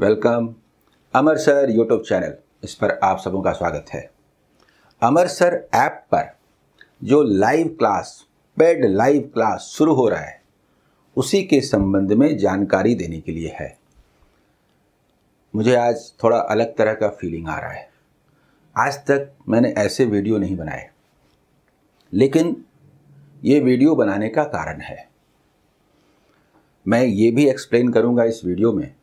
welcome Amar sir YouTube channel इस पर आप सबों का स्वागत है अमर सर ऐप पर जो live class paid live class शुरू हो रहा है उसी के संबंध में जानकारी देने के लिए है मुझे आज थोड़ा अलग तरह का फीलिंग आ रहा है आज तक मैंने ऐसे वीडियो नहीं बनाए लेकिन ये वीडियो बनाने का कारण है मैं ये भी एक्सप्लेन करूंगा इस वीडियो में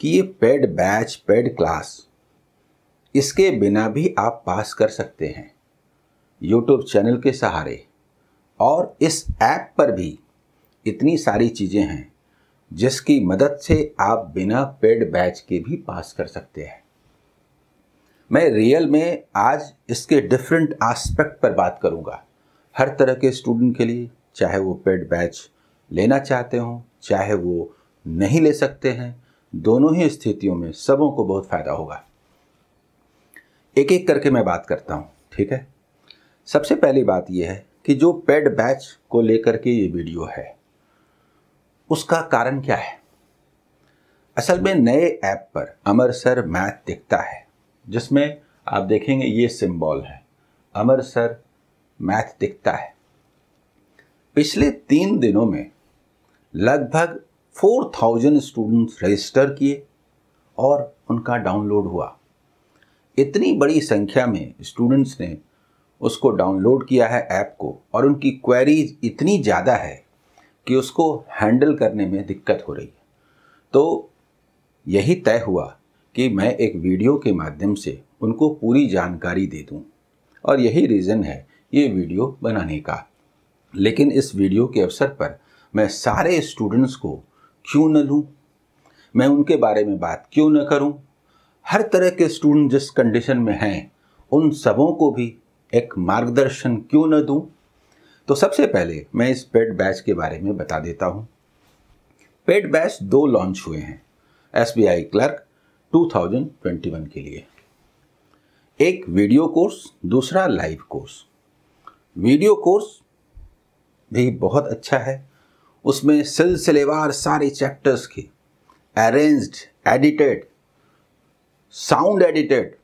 कि ये पेड बैच पेड क्लास इसके बिना भी आप पास कर सकते हैं यूट्यूब चैनल के सहारे और इस ऐप पर भी इतनी सारी चीज़ें हैं जिसकी मदद से आप बिना पेड बैच के भी पास कर सकते हैं मैं रियल में आज इसके डिफरेंट आस्पेक्ट पर बात करूंगा हर तरह के स्टूडेंट के लिए चाहे वो पेड बैच लेना चाहते हों चाहे वो नहीं ले सकते हैं दोनों ही स्थितियों में सबों को बहुत फ़ायदा होगा एक एक करके मैं बात करता हूँ ठीक है सबसे पहली बात यह है कि जो पेड बैच को लेकर के ये वीडियो है उसका कारण क्या है असल में नए ऐप पर अमरसर मैथ दिखता है जिसमें आप देखेंगे ये सिंबल है अमरसर मैथ दिखता है पिछले तीन दिनों में लगभग फोर थाउजेंड स्टूडेंट्स रजिस्टर किए और उनका डाउनलोड हुआ इतनी बड़ी संख्या में स्टूडेंट्स ने उसको डाउनलोड किया है ऐप को और उनकी क्वेरीज इतनी ज़्यादा है कि उसको हैंडल करने में दिक्कत हो रही है तो यही तय हुआ कि मैं एक वीडियो के माध्यम से उनको पूरी जानकारी दे दूं और यही रीज़न है ये वीडियो बनाने का लेकिन इस वीडियो के अवसर पर मैं सारे स्टूडेंट्स को क्यों न लूँ मैं उनके बारे में बात क्यों न करूं हर तरह के स्टूडेंट जिस कंडीशन में हैं उन सबों को भी एक मार्गदर्शन क्यों न दूं तो सबसे पहले मैं इस पेड बैच के बारे में बता देता हूं पेड बैच दो लॉन्च हुए हैं एस बी आई क्लर्क 2021 के लिए एक वीडियो कोर्स दूसरा लाइव कोर्स वीडियो कोर्स भी बहुत अच्छा है उसमें सिलसिलेवार सारे चैप्टर्स की arranged edited sound edited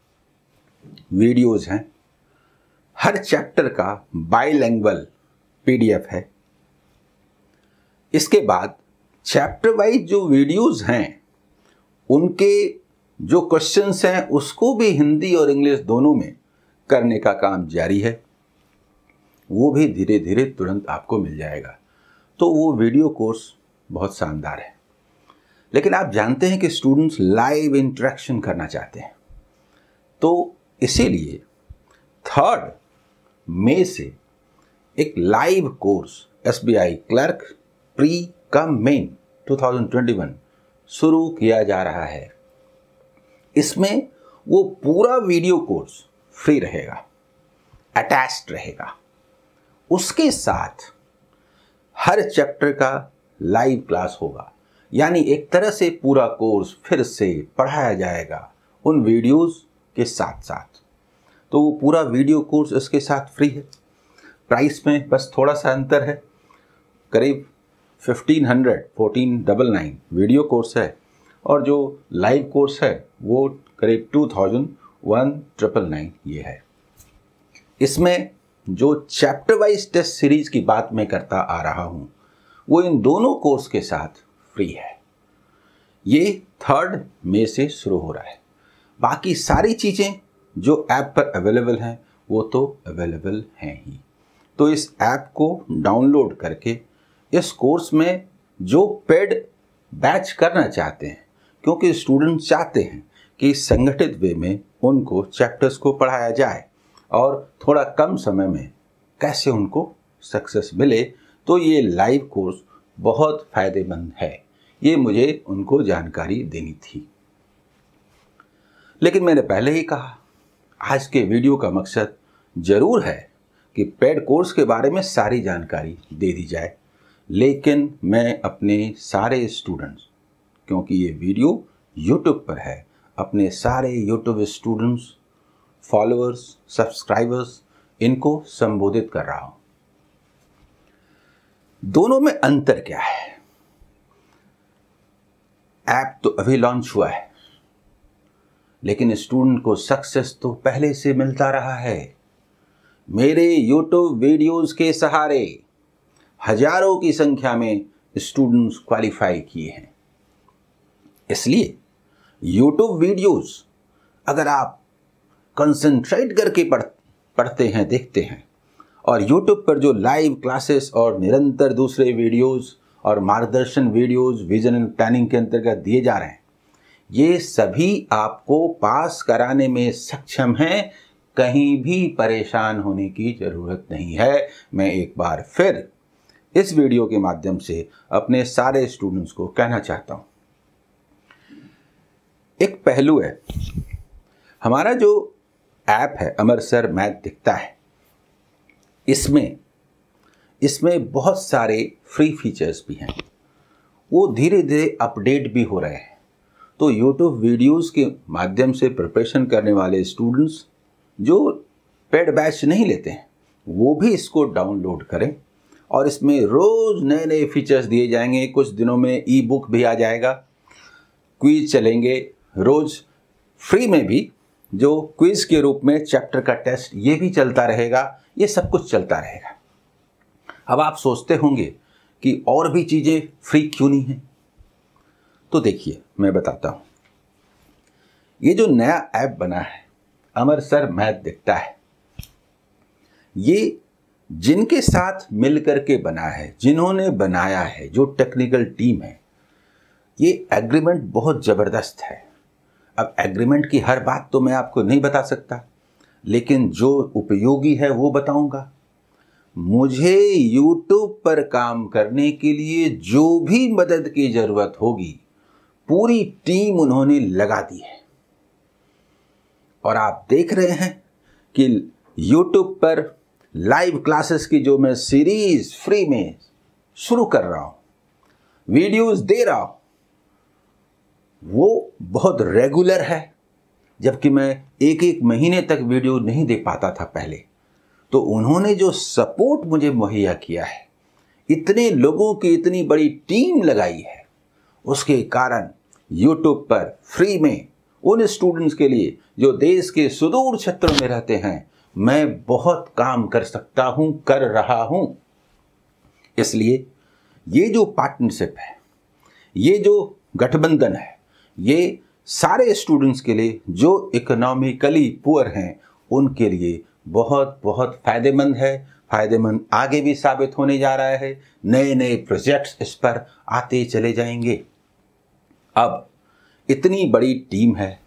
videos हैं हर चैप्टर का बाईलैंग्वल पीडीएफ है इसके बाद चैप्टर वाइज जो वीडियोस हैं उनके जो क्वेश्चंस हैं उसको भी हिंदी और इंग्लिश दोनों में करने का काम जारी है वो भी धीरे धीरे तुरंत आपको मिल जाएगा तो वो वीडियो कोर्स बहुत शानदार है लेकिन आप जानते हैं कि स्टूडेंट्स लाइव इंट्रैक्शन करना चाहते हैं तो इसीलिए थर्ड मे से एक live course S B I clerk pre cum main 2021 शुरू किया जा रहा है इसमें वो पूरा वीडियो कोर्स फ्री रहेगा अटैच रहेगा उसके साथ हर चैप्टर का लाइव क्लास होगा यानी एक तरह से पूरा कोर्स फिर से पढ़ाया जाएगा उन वीडियोस के साथ साथ तो वो पूरा वीडियो कोर्स इसके साथ फ्री है प्राइस में बस थोड़ा सा अंतर है करीब fifteen hundred fourteen double nine video course है और जो लाइव कोर्स है वो करीब two thousand one triple nine ये है इसमें जो चैप्टर वाइज टेस्ट सीरीज की बात मैं करता आ रहा हूं वो इन दोनों कोर्स के साथ फ्री है ये थर्ड मे से शुरू हो रहा है बाकी सारी चीज़ें जो ऐप पर अवेलेबल हैं वो तो अवेलेबल हैं ही तो इस ऐप को डाउनलोड करके इस कोर्स में जो पेड बैच करना चाहते हैं क्योंकि स्टूडेंट चाहते हैं कि संगठित वे में उनको चैप्टर्स को पढ़ाया जाए और थोड़ा कम समय में कैसे उनको सक्सेस मिले तो ये लाइव कोर्स बहुत फ़ायदेमंद है ये मुझे उनको जानकारी देनी थी लेकिन मैंने पहले ही कहा आज के वीडियो का मकसद ज़रूर है कि पेड कोर्स के बारे में सारी जानकारी दे दी जाए लेकिन मैं अपने सारे स्टूडेंट्स क्योंकि ये वीडियो यूट्यूब पर है अपने सारे यूट्यूब स्टूडेंट्स फॉलोअर्स सब्सक्राइबर्स इनको संबोधित कर रहा हूं दोनों में अंतर क्या है ऐप तो अभी लॉन्च हुआ है लेकिन स्टूडेंट को सक्सेस तो पहले से मिलता रहा है मेरे यूट्यूब वीडियोस के सहारे हजारों की संख्या में स्टूडेंट्स क्वालिफाई किए हैं इसलिए यूट्यूब वीडियोस अगर आप कंसंट्रेट करके पढ़ पढ़ते हैं देखते हैं और यूट्यूब पर जो लाइव क्लासेस और निरंतर दूसरे वीडियोस और मार्गदर्शन वीडियोस विजन एंड प्लानिंग के अंतर्गत दिए जा रहे हैं ये सभी आपको पास कराने में सक्षम हैं कहीं भी परेशान होने की ज़रूरत नहीं है मैं एक बार फिर इस वीडियो के माध्यम से अपने सारे स्टूडेंट्स को कहना चाहता हूँ एक पहलू है हमारा जो ऐप है अमर सर दिखता है इसमें इसमें बहुत सारे फ्री फीचर्स भी हैं वो धीरे धीरे अपडेट भी हो रहे हैं तो यूट्यूब वीडियोस के माध्यम से प्रिपरेशन करने वाले स्टूडेंट्स जो पेड बैच नहीं लेते हैं वो भी इसको डाउनलोड करें और इसमें रोज़ नए नए फीचर्स दिए जाएंगे कुछ दिनों में ई बुक भी आ जाएगा क्वीज चलेंगे रोज़ फ्री में भी जो क्विज के रूप में चैप्टर का टेस्ट ये भी चलता रहेगा ये सब कुछ चलता रहेगा अब आप सोचते होंगे कि और भी चीज़ें फ्री क्यों नहीं हैं तो देखिए मैं बताता हूँ ये जो नया ऐप बना है अमर सर मैथ दिखता है ये जिनके साथ मिलकर के बना है जिन्होंने बनाया है जो टेक्निकल टीम है ये एग्रीमेंट बहुत ज़बरदस्त है अब एग्रीमेंट की हर बात तो मैं आपको नहीं बता सकता लेकिन जो उपयोगी है वो बताऊंगा मुझे YouTube पर काम करने के लिए जो भी मदद की ज़रूरत होगी पूरी टीम उन्होंने लगा दी है और आप देख रहे हैं कि YouTube पर लाइव क्लासेस की जो मैं सीरीज फ्री में शुरू कर रहा हूं वीडियोस दे रहा हूं वो बहुत रेगुलर है जबकि मैं एक एक महीने तक वीडियो नहीं दे पाता था पहले तो उन्होंने जो सपोर्ट मुझे मुहैया किया है इतने लोगों की इतनी बड़ी टीम लगाई है उसके कारण यूट्यूब पर फ्री में उन स्टूडेंट्स के लिए जो देश के सुदूर क्षेत्रों में रहते हैं मैं बहुत काम कर सकता हूं कर रहा हूं इसलिए ये जो पार्टनरशिप है ये जो गठबंधन है ये सारे स्टूडेंट्स के लिए जो इकोनॉमिकली पुअर हैं उनके लिए बहुत बहुत फ़ायदेमंद है फ़ायदेमंद आगे भी साबित होने जा रहा है नए नए प्रोजेक्ट्स इस पर आते चले जाएंगे अब इतनी बड़ी टीम है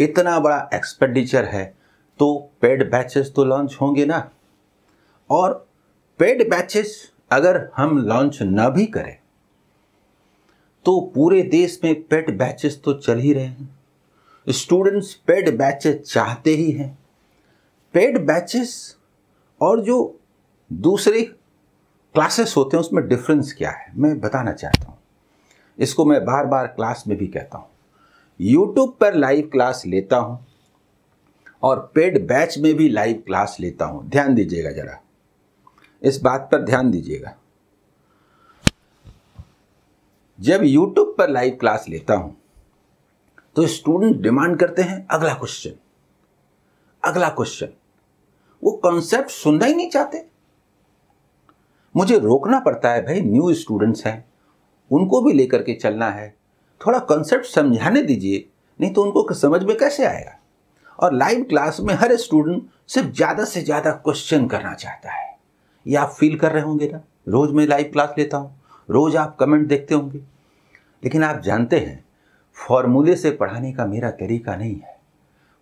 इतना बड़ा एक्सपेंडिचर है तो पेड बैचेस तो लॉन्च होंगे ना और पेड बैचेस अगर हम लॉन्च ना भी करें तो पूरे देश में पेड बैचेस तो चल ही रहे हैं स्टूडेंट्स पेड बैचेस चाहते ही हैं पेड बैचेस और जो दूसरे क्लासेस होते हैं उसमें डिफरेंस क्या है मैं बताना चाहता हूँ इसको मैं बार बार क्लास में भी कहता हूँ यूट्यूब पर लाइव क्लास लेता हूँ और पेड बैच में भी लाइव क्लास लेता हूँ ध्यान दीजिएगा ज़रा इस बात पर ध्यान दीजिएगा जब यूट्यूब पर लाइव क्लास लेता हूं तो स्टूडेंट डिमांड करते हैं अगला क्वेश्चन अगला क्वेश्चन वो कॉन्सेप्ट सुनना ही नहीं चाहते मुझे रोकना पड़ता है भाई न्यू स्टूडेंट्स हैं उनको भी लेकर के चलना है थोड़ा कॉन्सेप्ट समझाने दीजिए नहीं तो उनको समझ में कैसे आएगा और लाइव क्लास में हर स्टूडेंट सिर्फ ज़्यादा से ज़्यादा क्वेश्चन करना चाहता है ये आप फील कर रहे होंगे ना रोज़ मैं लाइव क्लास लेता हूँ रोज़ आप कमेंट देखते होंगे लेकिन आप जानते हैं फॉर्मूले से पढ़ाने का मेरा तरीका नहीं है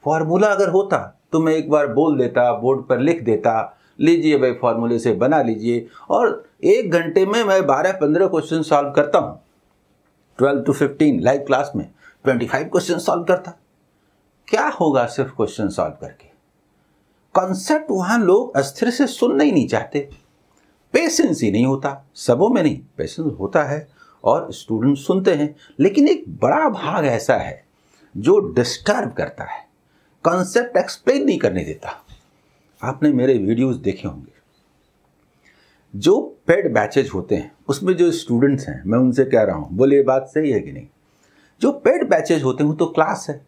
फॉर्मूला अगर होता तो मैं एक बार बोल देता बोर्ड पर लिख देता लीजिए भाई फॉर्मूले से बना लीजिए और एक घंटे में मैं बारह पंद्रह क्वेश्चन सॉल्व करता हूँ twelve to fifteen live class में ट्वेंटी फाइव क्वेश्चन सॉल्व करता क्या होगा सिर्फ क्वेश्चन सॉल्व करके कॉन्सेप्ट वहाँ लोग अस्थिर से सुनना ही नहीं चाहते पेशेंस ही नहीं होता सबों में नहीं पेशेंस होता है और स्टूडेंट सुनते हैं लेकिन एक बड़ा भाग ऐसा है जो डिस्टर्ब करता है कॉन्सेप्ट एक्सप्लेन नहीं करने देता आपने मेरे वीडियोस देखे होंगे जो पेड बैचेज होते हैं उसमें जो स्टूडेंट्स हैं मैं उनसे कह रहा हूँ बोले बात सही है कि नहीं जो पेड बैचेज होते हैं वो तो क्लास है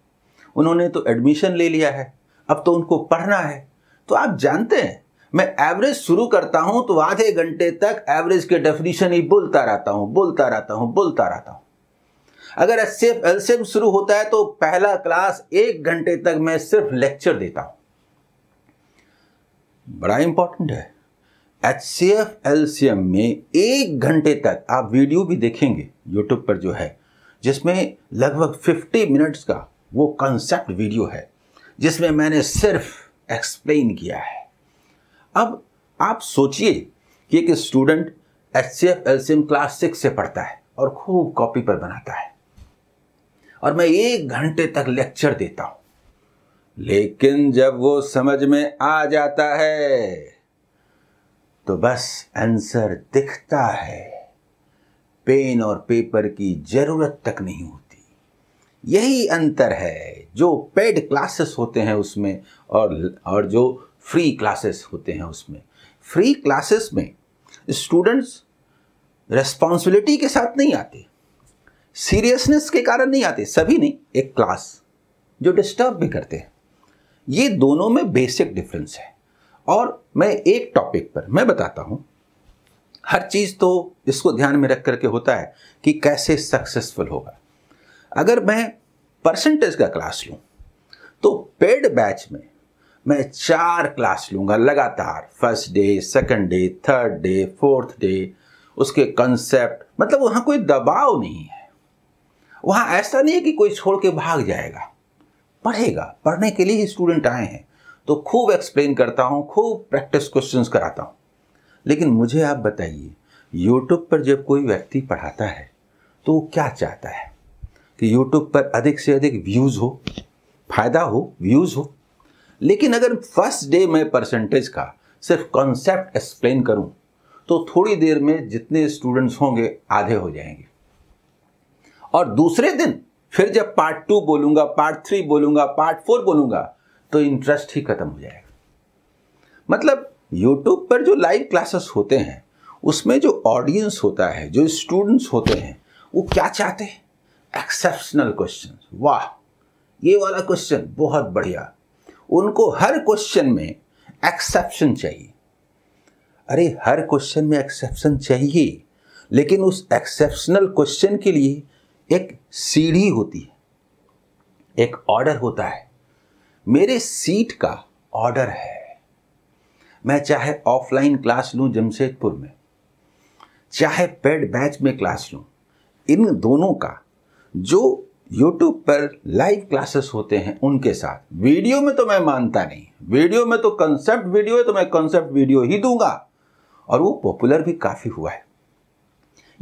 उन्होंने तो एडमिशन ले लिया है अब तो उनको पढ़ना है तो आप जानते हैं मैं एवरेज शुरू करता हूं तो आधे घंटे तक एवरेज के डेफिनेशन ही बोलता रहता हूं बोलता रहता हूं बोलता रहता हूं अगर सी एलसीएम शुरू होता है तो पहला क्लास एक घंटे तक मैं सिर्फ लेक्चर देता हूं बड़ा इंपॉर्टेंट है एच सी एफ एलसीएम में एक घंटे तक आप वीडियो भी देखेंगे यूट्यूब पर जो है जिसमें लगभग 50 मिनट्स का वो कंसेप्ट वीडियो है जिसमें मैंने सिर्फ एक्सप्लेन किया है अब आप सोचिए कि एक student H C F L C M class six से पढ़ता है और खूब कॉपी पर बनाता है और मैं एक घंटे तक लेक्चर देता हूं लेकिन जब वो समझ में आ जाता है तो बस आंसर दिखता है पेन और पेपर की जरूरत तक नहीं होती यही अंतर है जो पेड क्लासेस होते हैं उसमें और और जो फ्री क्लासेस होते हैं उसमें फ्री क्लासेस में स्टूडेंट्स रेस्पॉन्सिबिलिटी के साथ नहीं आते सीरियसनेस के कारण नहीं आते सभी नहीं एक क्लास जो डिस्टर्ब भी करते हैं ये दोनों में बेसिक डिफरेंस है और मैं एक टॉपिक पर मैं बताता हूँ हर चीज़ तो इसको ध्यान में रख करके होता है कि कैसे सक्सेसफुल होगा अगर मैं परसेंटेज का क्लास लूँ तो पेड बैच में मैं चार क्लास लूँगा लगातार first day second day third day fourth day उसके कंसेप्ट मतलब वहाँ कोई दबाव नहीं है वहाँ ऐसा नहीं है कि कोई छोड़ के भाग जाएगा पढ़ेगा पढ़ने के लिए ही स्टूडेंट आए हैं तो खूब एक्सप्लेन करता हूँ खूब प्रैक्टिस क्वेश्चन कराता हूँ लेकिन मुझे आप बताइए यूट्यूब पर जब कोई व्यक्ति पढ़ाता है तो वो क्या चाहता है कि यूट्यूब पर अधिक से अधिक व्यूज़ हो फायदा हो व्यूज़ हो लेकिन अगर फर्स्ट डे में परसेंटेज का सिर्फ कॉन्सेप्ट एक्सप्लेन करूं तो थोड़ी देर में जितने स्टूडेंट्स होंगे आधे हो जाएंगे और दूसरे दिन फिर जब पार्ट टू बोलूंगा पार्ट थ्री बोलूंगा पार्ट फोर बोलूंगा तो इंटरेस्ट ही खत्म हो जाएगा मतलब यूट्यूब पर जो लाइव क्लासेस होते हैं उसमें जो ऑडियंस होता है जो स्टूडेंट्स होते हैं वो क्या चाहते हैं एक्सेप्शनल क्वेश्चन वाह ये वाला क्वेश्चन बहुत बढ़िया उनको हर क्वेश्चन में एक्सेप्शन चाहिए अरे हर क्वेश्चन में एक्सेप्शन चाहिए लेकिन उस एक्सेप्शनल क्वेश्चन के लिए एक सीढ़ी होती है एक ऑर्डर होता है मेरे सीट का ऑर्डर है मैं चाहे ऑफलाइन क्लास लूं जमशेदपुर में चाहे पेड बैच में क्लास लूं इन दोनों का जो यूट्यूब पर लाइव क्लासेस होते हैं उनके साथ वीडियो में तो मैं मानता नहीं वीडियो में तो कंसेप्ट वीडियो है तो मैं कंसेप्ट वीडियो ही दूंगा और वो पॉपुलर भी काफ़ी हुआ है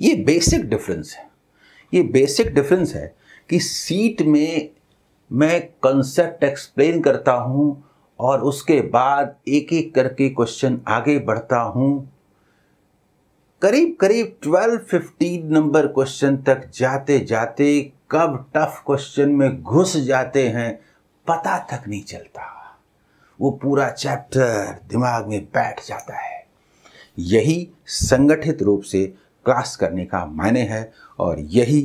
ये बेसिक डिफरेंस है ये बेसिक डिफरेंस है कि सीट में मैं कंसेप्ट एक्सप्लेन करता हूं और उसके बाद एक एक करके क्वेश्चन आगे बढ़ता हूं करीब करीब 12-15 नंबर क्वेश्चन तक जाते जाते कब टफ क्वेश्चन में घुस जाते हैं पता तक नहीं चलता वो पूरा चैप्टर दिमाग में बैठ जाता है यही संगठित रूप से क्लास करने का मायने है और यही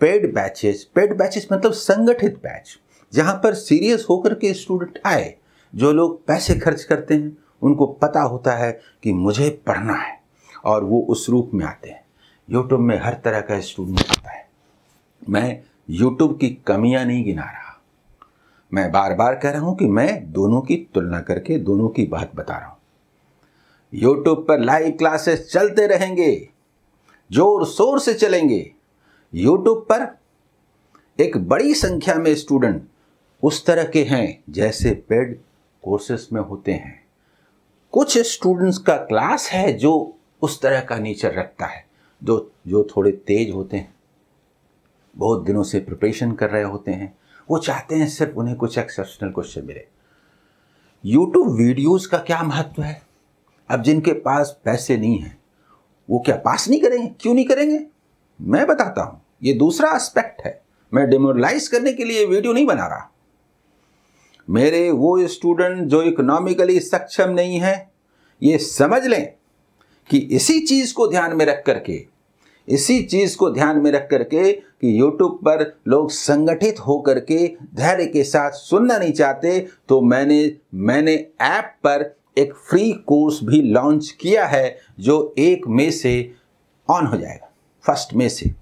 पेड बैचेस पेड बैचेस मतलब संगठित बैच जहाँ पर सीरियस होकर के स्टूडेंट आए जो लोग पैसे खर्च करते हैं उनको पता होता है कि मुझे पढ़ना है और वो उस रूप में आते हैं यूट्यूब में हर तरह का स्टूडेंट आता है मैं यूट्यूब की कमियां नहीं गिना रहा मैं बार बार कह रहा हूं कि मैं दोनों की तुलना करके दोनों की बात बता रहा हूं यूट्यूब पर लाइव क्लासेस चलते रहेंगे जोर शोर से चलेंगे यूट्यूब पर एक बड़ी संख्या में स्टूडेंट उस तरह के हैं जैसे पेड कोर्सेस में होते हैं कुछ स्टूडेंट्स का क्लास है जो उस तरह का नेचर रखता है जो जो थोड़े तेज होते हैं बहुत दिनों से प्रिपरेशन कर रहे होते हैं वो चाहते हैं सिर्फ उन्हें कुछ एक्सेप्शनल क्वेश्चन मिले यूट्यूब वीडियोस का क्या महत्व है अब जिनके पास पैसे नहीं हैं वो क्या पास नहीं करेंगे क्यों नहीं करेंगे मैं बताता हूं ये दूसरा एस्पेक्ट है मैं डिमोरलाइज करने के लिए वीडियो नहीं बना रहा मेरे वो स्टूडेंट जो इकोनॉमिकली सक्षम नहीं है ये समझ लें कि इसी चीज़ को ध्यान में रख करके इसी चीज़ को ध्यान में रख करके कि YouTube पर लोग संगठित होकर के धैर्य के साथ सुनना नहीं चाहते तो मैंने मैंने ऐप पर एक फ्री कोर्स भी लॉन्च किया है जो एक मे से ऑन हो जाएगा फर्स्ट मे से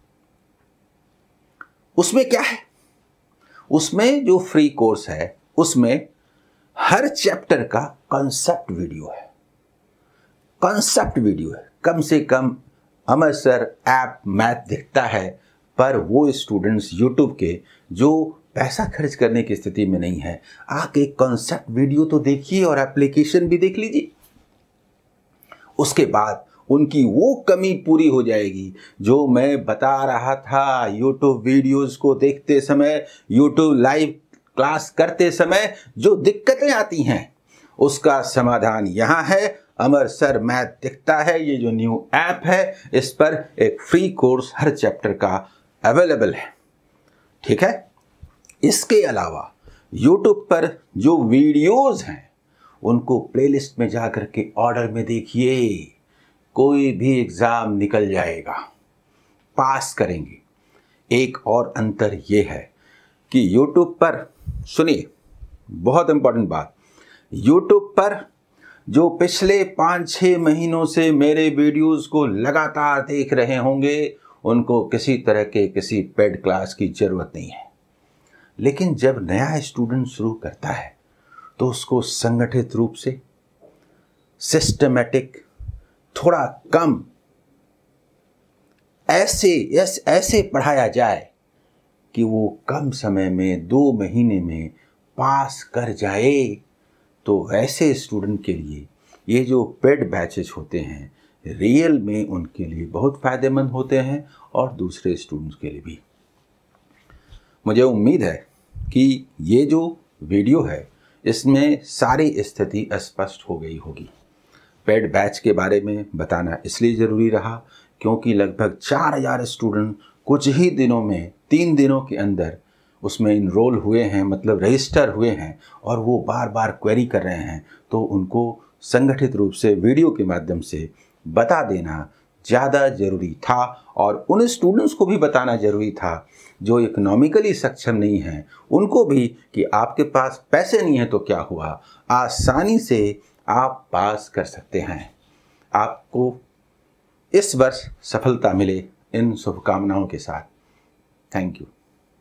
उसमें क्या है उसमें जो फ्री कोर्स है उसमें हर चैप्टर का कॉन्सेप्ट वीडियो है कॉन्सेप्ट वीडियो है कम से कम अमर सर ऐप मैथ देखता है पर वो स्टूडेंट्स यूट्यूब के जो पैसा खर्च करने की स्थिति में नहीं है आप एक कॉन्सेप्ट वीडियो तो देखिए और एप्लीकेशन भी देख लीजिए उसके बाद उनकी वो कमी पूरी हो जाएगी जो मैं बता रहा था यूट्यूब वीडियोस को देखते समय यूट्यूब लाइव क्लास करते समय जो दिक्कतें आती हैं उसका समाधान यहाँ है अमर सर मैथ दिखता है ये जो न्यू ऐप है इस पर एक फ्री कोर्स हर चैप्टर का अवेलेबल है ठीक है इसके अलावा यूट्यूब पर जो वीडियोस हैं उनको प्लेलिस्ट में जा के ऑर्डर में देखिए कोई भी एग्ज़ाम निकल जाएगा पास करेंगे एक और अंतर यह है कि यूट्यूब पर सुनिए बहुत इंपॉर्टेंट बात यूट्यूब पर जो पिछले पाँच छः महीनों से मेरे वीडियोस को लगातार देख रहे होंगे उनको किसी तरह के किसी पेड क्लास की ज़रूरत नहीं है लेकिन जब नया स्टूडेंट शुरू करता है तो उसको संगठित रूप से सिस्टमेटिक थोड़ा कम ऐसे यस ऐसे पढ़ाया जाए कि वो कम समय में दो महीने में पास कर जाए तो वैसे स्टूडेंट के लिए ये जो पेड बैचेज होते हैं रियल में उनके लिए बहुत फ़ायदेमंद होते हैं और दूसरे स्टूडेंट्स के लिए भी मुझे उम्मीद है कि ये जो वीडियो है इसमें सारी स्थिति स्पष्ट हो गई होगी पेड बैच के बारे में बताना इसलिए ज़रूरी रहा क्योंकि लगभग चार हजार स्टूडेंट कुछ ही दिनों में तीन दिनों के अंदर उसमें इनरोल हुए हैं मतलब रजिस्टर हुए हैं और वो बार बार क्वेरी कर रहे हैं तो उनको संगठित रूप से वीडियो के माध्यम से बता देना ज़्यादा ज़रूरी था और उन स्टूडेंट्स को भी बताना ज़रूरी था जो इकोनॉमिकली सक्षम नहीं हैं उनको भी कि आपके पास पैसे नहीं हैं तो क्या हुआ आसानी से आप पास कर सकते हैं आपको इस वर्ष सफलता मिले इन शुभकामनाओं के साथ थैंक यू